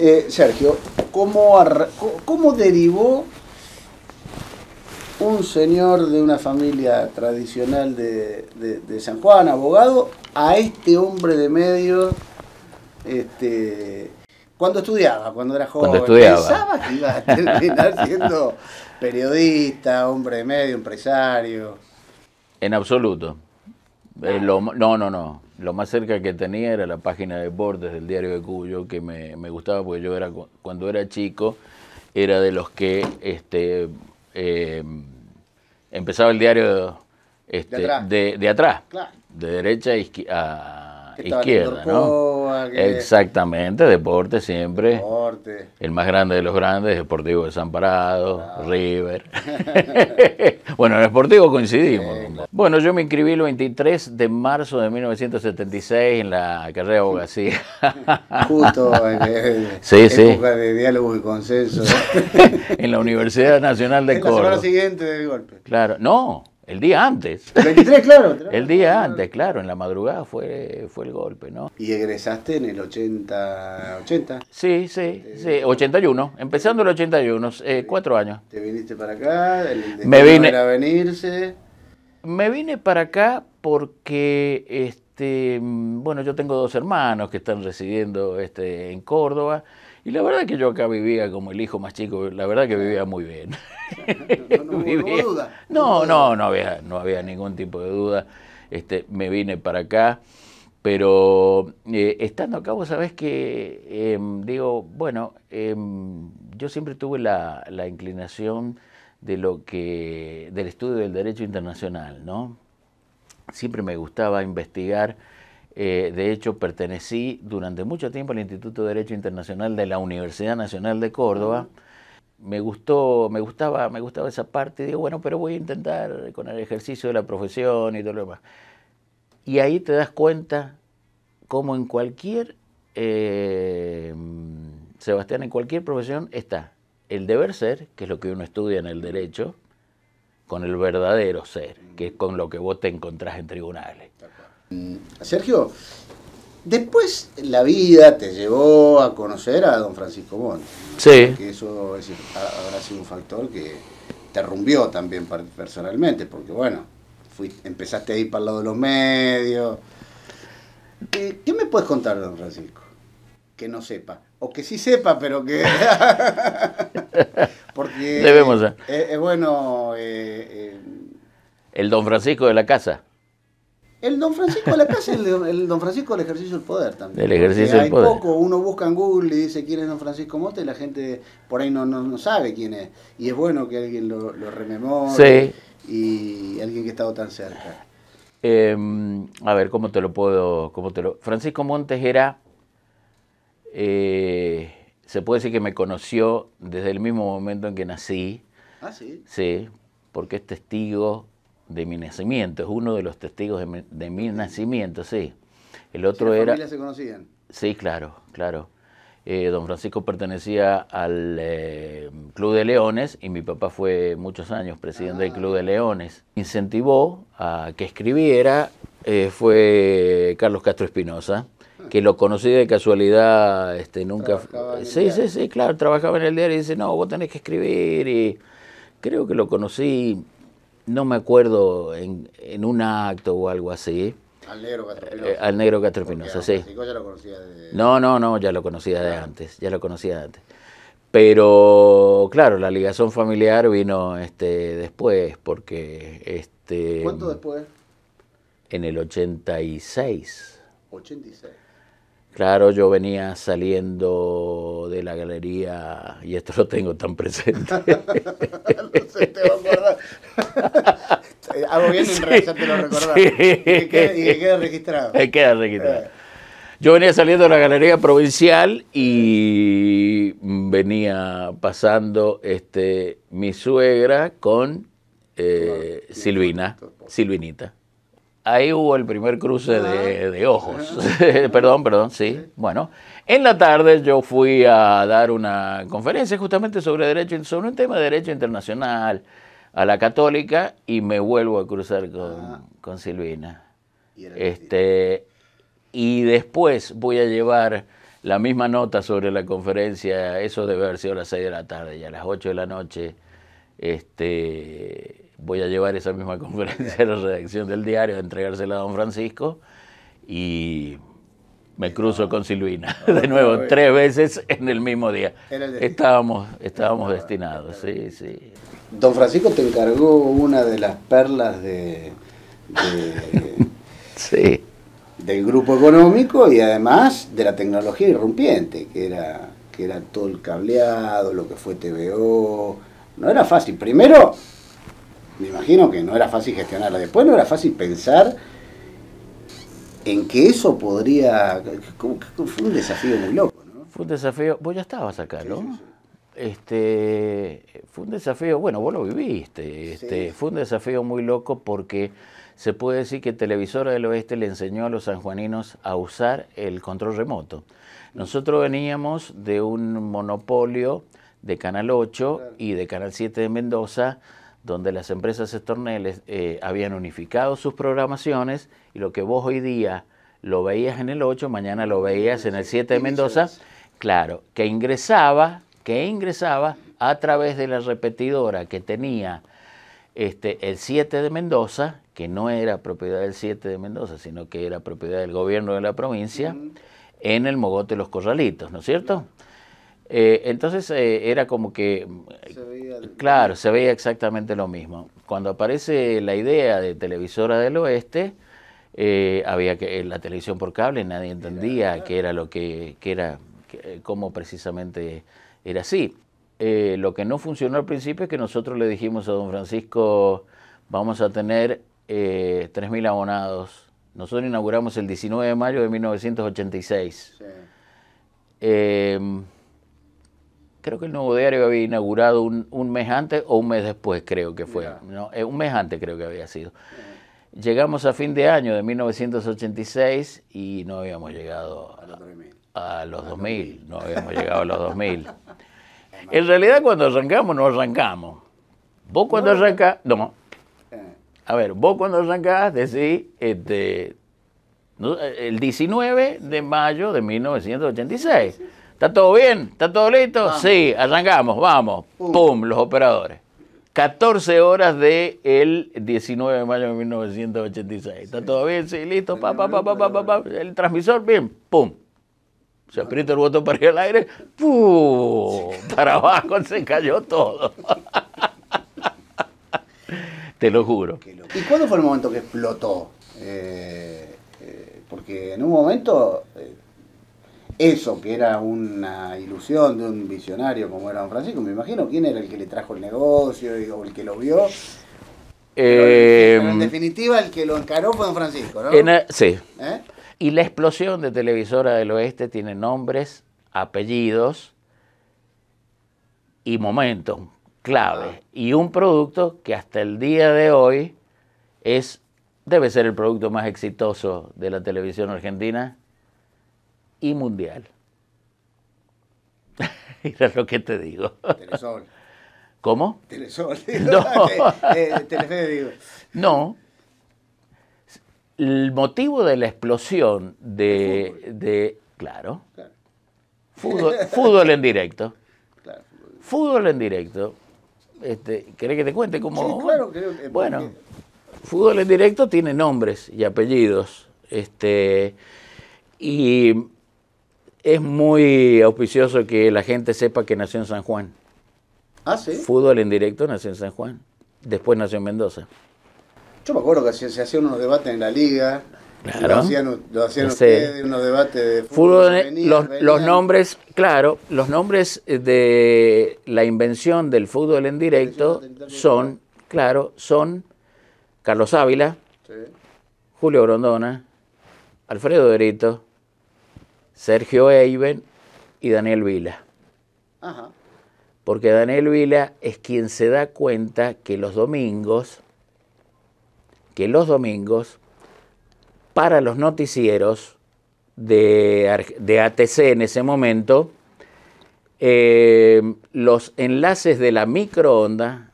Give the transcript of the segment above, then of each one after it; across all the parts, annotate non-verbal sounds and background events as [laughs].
Eh, Sergio, ¿cómo, derivó un señor de una familia tradicional de, San Juan, abogado, a este hombre de medio, este, cuando estudiaba, cuando era joven, cuando estudiaba. pensaba que iba a terminar [laughs] siendo periodista, hombre de medio, empresario. En absoluto. Eh, no, no, no. Lo más cerca que tenía era la página de bordes del diario de Cuyo, que me, gustaba porque yo era, cuando era chico, era de los que este, eh, empezaba el diario este, de atrás, de, atrás, de derecha a, izquierda, Exactamente, deporte siempre. Deporte. El más grande de los grandes, Deportivo de San Parado, River. [laughs] [laughs] bueno, en el Deportivo coincidimos. Bueno, yo me inscribí el 23 de marzo de 1976 en la carrera de [laughs] abogacía. Justo en, la de diálogo y consenso. en la Universidad Nacional de Córdoba. la semana siguiente de golpe. Claro, no. El día antes. 23, [laughs] claro. el día antes, claro, en la madrugada fue, fue el golpe, ¿no? ¿Y egresaste en el 80? 80? Sí, sí, sí, 81, empezando el 81, eh, cuatro años. ¿Te viniste para acá? me vine. Para venirse. Me vine para acá porque, este, mm, bueno, yo tengo dos hermanos que están residiendo este, en Córdoba. Y la verdad que yo acá vivía como el hijo más chico, la verdad que vivía muy bien. [laughs] No, no, [laughs] Duda. no, no, no había, no había ningún tipo de duda. Este, me vine para acá, pero eh, estando acá, vos sabés que, em, digo, bueno, em, yo siempre tuve la, la, inclinación de lo que, del estudio del derecho internacional, ¿no? Siempre me gustaba investigar eh, de hecho, pertenecí durante mucho tiempo al Instituto de Derecho Internacional de la Universidad Nacional de Córdoba. Me gustó, me gustaba, me gustaba esa parte. Digo, bueno, pero voy a intentar con el ejercicio de la profesión y todo lo demás. Y ahí te das cuenta cómo en cualquier, eh, Sebastián, en cualquier profesión está el deber ser, que es lo que uno estudia en el derecho, con el verdadero ser, que es con lo que vos te encontrás en tribunales. Mm, Sergio, después la vida te llevó a conocer a don Francisco Bond. Sí. Que eso habrá sido un factor que te rumbió también personalmente, porque bueno, empezaste a ir para el lado de los medios. ¿Qué, me puedes contar, don Francisco? Que no sepa. O que sí sepa, pero que... [laughs] porque... Debemos. Es, eh, eh, bueno... Eh, el don Francisco de la casa. El don Francisco le pasa el, el, don Francisco el ejercicio del poder también. El ejercicio del poder. Hay poco, uno busca en Google y dice quién es don Francisco Montes? y la gente por ahí no, sabe quién es. Y es bueno que alguien lo, rememore y alguien que ha estado tan cerca. Em, a ver, ¿cómo te lo puedo...? Cómo te Francisco Montes era... Eh, se puede decir que me conoció desde el mismo momento en que nací. Ah, sí. Sí, porque es testigo de mi nacimiento, es uno de los testigos de mi, nacimiento, sí. El otro era... se conocían? Sí, claro, claro. Eh, don Francisco pertenecía al eh, Club de Leones y mi papá fue muchos años presidente del ah. Club de Leones. Incentivó a que escribiera eh, fue Carlos Castro Espinosa, ah. que lo conocí de casualidad, este, nunca... Sí, sí, sí, claro, trabajaba en el diario y dice, no, vos tenés que escribir y creo que lo conocí no me acuerdo, en, un acto o algo así. Al negro Castropinosa. Eh, al negro sí. Ya lo conocía de... No, no, no, ya lo conocía de antes, ya lo conocía antes. Pero claro, la ligación familiar vino este, después, porque... Este, ¿Cuánto después? En el 86. 86. Claro, yo venía saliendo de la galería y esto lo tengo tan presente. [laughs] no sé, te va a acordar. Hago [laughs] bien en sí, te lo recordar. Y, que y registrado. queda registrado. [laughs] Eh. Yo venía saliendo de la galería provincial y venía pasando este, mi suegra con eh, Silvina, Silvinita ahí hubo el primer cruce de, ojos. [laughs] perdón, perdón, sí. Bueno, en la tarde yo fui a dar una conferencia justamente sobre derecho, sobre un tema de derecho internacional a la católica y me vuelvo a cruzar con, Silvina. este, y después voy a llevar la misma nota sobre la conferencia, eso debe haber sido a las 6 de la tarde y a las 8 de la noche. Este, voy a llevar esa misma [laughs] conferencia a la redacción del diario, a entregársela a don Francisco y me cruzo con Silvina [laughs] de nuevo tres veces en el mismo día. Estábamos, estábamos destinados, sí, sí. Don Francisco te encargó una de las perlas de, [laughs] del grupo económico y además de la tecnología irrumpiente, que era, que era todo el cableado, lo que fue TVO. No era fácil. Primero, me imagino que no era fácil gestionarla. Después no era fácil pensar en que eso podría... Fue un desafío muy loco, ¿no? Fue un desafío... Vos ya estabas acá, ¿no? Este, fue un desafío, bueno, vos lo viviste, este, fue un desafío muy loco porque se puede decir que Televisora del Oeste le enseñó a los sanjuaninos a usar el control remoto. Nosotros veníamos de un monopolio de Canal 8 y de Canal 7 de Mendoza, donde las empresas estorneles eh, habían unificado sus programaciones y lo que vos hoy día lo veías en el 8, mañana lo veías en el 7 de Mendoza, claro, que ingresaba, que ingresaba a través de la repetidora que tenía este, el 7 de Mendoza, que no era propiedad del 7 de Mendoza, sino que era propiedad del gobierno de la provincia, en el Mogote Los Corralitos, ¿no es cierto? Eh, entonces eh, era como que, claro, se veía exactamente lo mismo. Cuando aparece la idea de televisora del oeste, eh, había que la televisión por cable, nadie entendía qué era lo que, qué era, cómo precisamente era así. lo que no funcionó al principio es que nosotros le dijimos a don Francisco, vamos a tener 3.000 abonados. Nosotros inauguramos el 19 de mayo de 1986. Sí. Em, creo que el Nuevo Diario había inaugurado un, mes antes o un mes después, creo que fue. No, eh, un mes antes creo que había sido. Llegamos a fin de año de 1986 y no habíamos llegado a, los 2000. No habíamos llegado a los 2000. en realidad cuando arrancamos, no arrancamos. Vos cuando arrancás, no. Eh. A ver, vos cuando arrancás decís, este, el 19 de mayo de 1986. ¿Está todo bien? ¿Está todo listo? Sí, arrancamos, vamos. Uh. ¡Pum! Los operadores. 14 horas del el 19 de mayo de 1986. ¿Está todo bien? Sí, listo. El transmisor, bien. ¡Pum! Se aprieta el botón para ir al aire. ¡Pum! Para abajo se cayó todo. [laughs] Te lo juro. ¿Y cuándo fue el momento que explotó? Eh, eh, porque en un momento eh, eso que era una ilusión de un visionario como era don Francisco, me imagino, ¿quién era el que le trajo el negocio o el que lo vio? Eh, en definitiva, el que lo encaró fue don Francisco, ¿no? sí. ¿Eh? Y la explosión de televisora del oeste tiene nombres, apellidos y momentos clave. Ah. Y un producto que hasta el día de hoy es, debe ser el producto más exitoso de la televisión argentina y mundial. [laughs] Mira lo que te digo. Telesol. [laughs] ¿Cómo? Telesol. [laughs] No. Eh, eh, no. El motivo de la explosión de. claro. Fútbol, en directo. fútbol. en directo. Este, ¿Querés que te cuente cómo? Eh, bueno, fútbol en directo tiene nombres y apellidos. Este, y es muy auspicioso que la gente sepa que nació en San Juan. Ah, sí. Fútbol en directo nació en San Juan. Después nació en Mendoza. Yo me acuerdo que se, hacían unos debates en la liga. Claro. Lo hacían, unos debates de fútbol. los, nombres, claro, los nombres de la invención del fútbol en directo son, claro, son Carlos Ávila, Julio Grondona, Alfredo Derito Sergio Eiben y Daniel Vila. Porque Daniel Vila es quien se da cuenta que los domingos, que los domingos, para los noticieros de, ATC en ese momento, eh, los enlaces de la microonda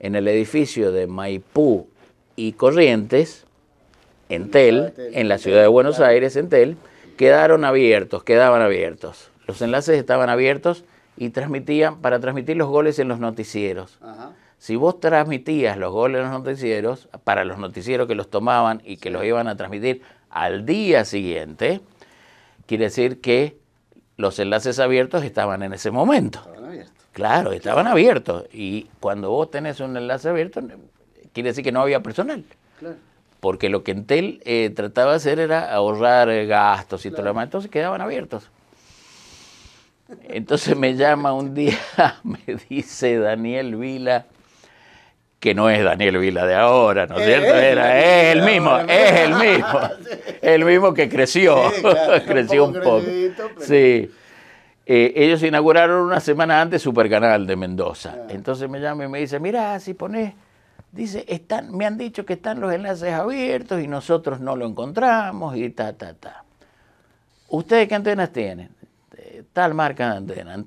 en el edificio de Maipú y Corrientes, en, en Tel, en la ciudad de Buenos Aires, en Tel, quedaron abiertos, quedaban abiertos. Los enlaces estaban abiertos y transmitían, para transmitir los goles en los noticieros. Si vos transmitías los goles en los noticieros, para los noticieros que los tomaban y que los iban a transmitir al día siguiente, quiere decir que los enlaces abiertos estaban en ese momento. Estaban abiertos. Claro, estaban abiertos. Y cuando vos tenés un enlace abierto, quiere decir que no había personal. Claro porque lo que Entel eh, trataba de hacer era ahorrar eh, gastos y todo lo demás, entonces quedaban abiertos. Entonces me llama un día, [laughs] me dice Daniel Vila, que no es Daniel Vila de ahora, ¿no es eh, cierto? Era, es el mismo, es el mismo, el mismo que creció, [laughs] creció un poco. Sí. ellos inauguraron una semana antes Super Canal de Mendoza. Ah. Entonces me llama y me dice, mira, si pones Dice, están, me han dicho que están los enlaces abiertos y nosotros no lo encontramos y ta, ta, ta. ¿Ustedes qué antenas tienen? Eh, tal marca de antena,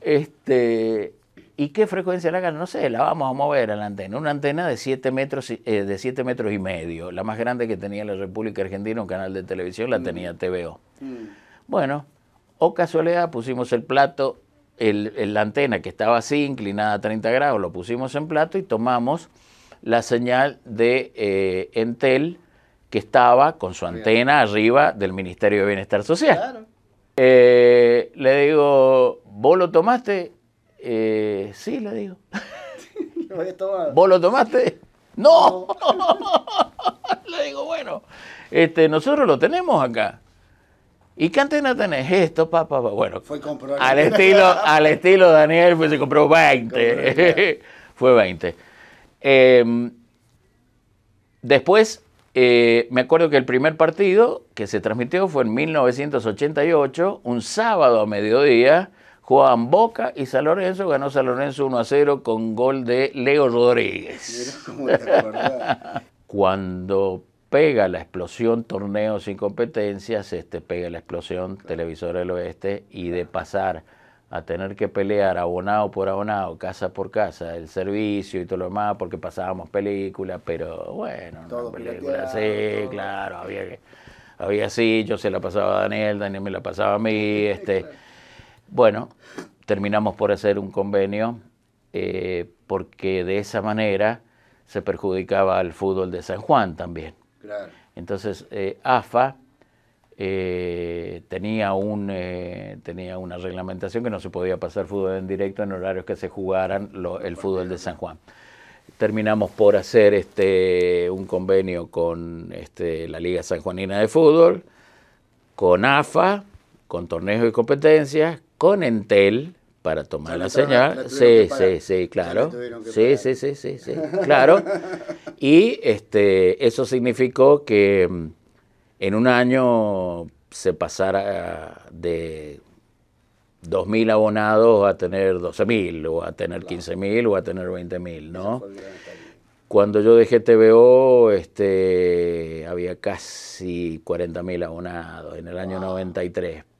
Este, ¿Y qué frecuencia la gana? No sé, la vamos a mover a la antena. Una antena de 7 metros, eh, metros y medio, la más grande que tenía la República Argentina, un canal de televisión, la mm. tenía TVO. Mm. Bueno, o casualidad, pusimos el plato la antena que estaba así, inclinada a 30 grados, lo pusimos en plato y tomamos la señal de eh, Entel que estaba con su antena arriba del Ministerio de Bienestar Social. Eh, le digo, ¿vos lo tomaste? Eh, sí, le digo. [laughs] ¿Vos lo tomaste? No. no. [laughs] le digo, bueno, este, nosotros lo tenemos acá. ¿Y qué antena tenés? Esto, papá, Bueno, al, estilo, al estilo Daniel, pues se compró 20. [laughs] Fue 20. Em, después, eh, me acuerdo que el primer partido que se transmitió fue en 1988, un sábado a mediodía. Jugaban Boca y San Lorenzo, ganó San Lorenzo 1 a 0 con gol de Leo Rodríguez. cómo te [laughs] Cuando pega la explosión torneos Sin competencias, este, pega la explosión Televisor del oeste y de pasar a tener que pelear abonado por abonado, casa por casa, el servicio y todo lo demás, porque pasábamos películas, pero bueno, todo película, sí, claro, había que, había sí, yo se la pasaba a Daniel, Daniel me la pasaba a mí, [laughs] este, bueno, terminamos por hacer un convenio, eh, porque de esa manera se perjudicaba al fútbol de San Juan también. Entonces, AFA eh, eh, tenía, un, eh, tenía una reglamentación que no se podía pasar fútbol en directo en horarios que se jugaran el fútbol de San Juan. Terminamos por hacer este, un convenio con este, la Liga Sanjuanina de Fútbol, con AFA, con torneos y competencias, con Entel, para tomar la, señal. sí, sí, sí, claro. Sí, sí, sí, sí, sí, [laughs] claro. Y este, eso significó que mm, en un año se pasara de 2.000 abonados a tener 12.000 o a tener 15.000 o a tener 20.000, ¿no? Cuando yo dejé TVO, este, había casi 40.000 abonados en el año 93,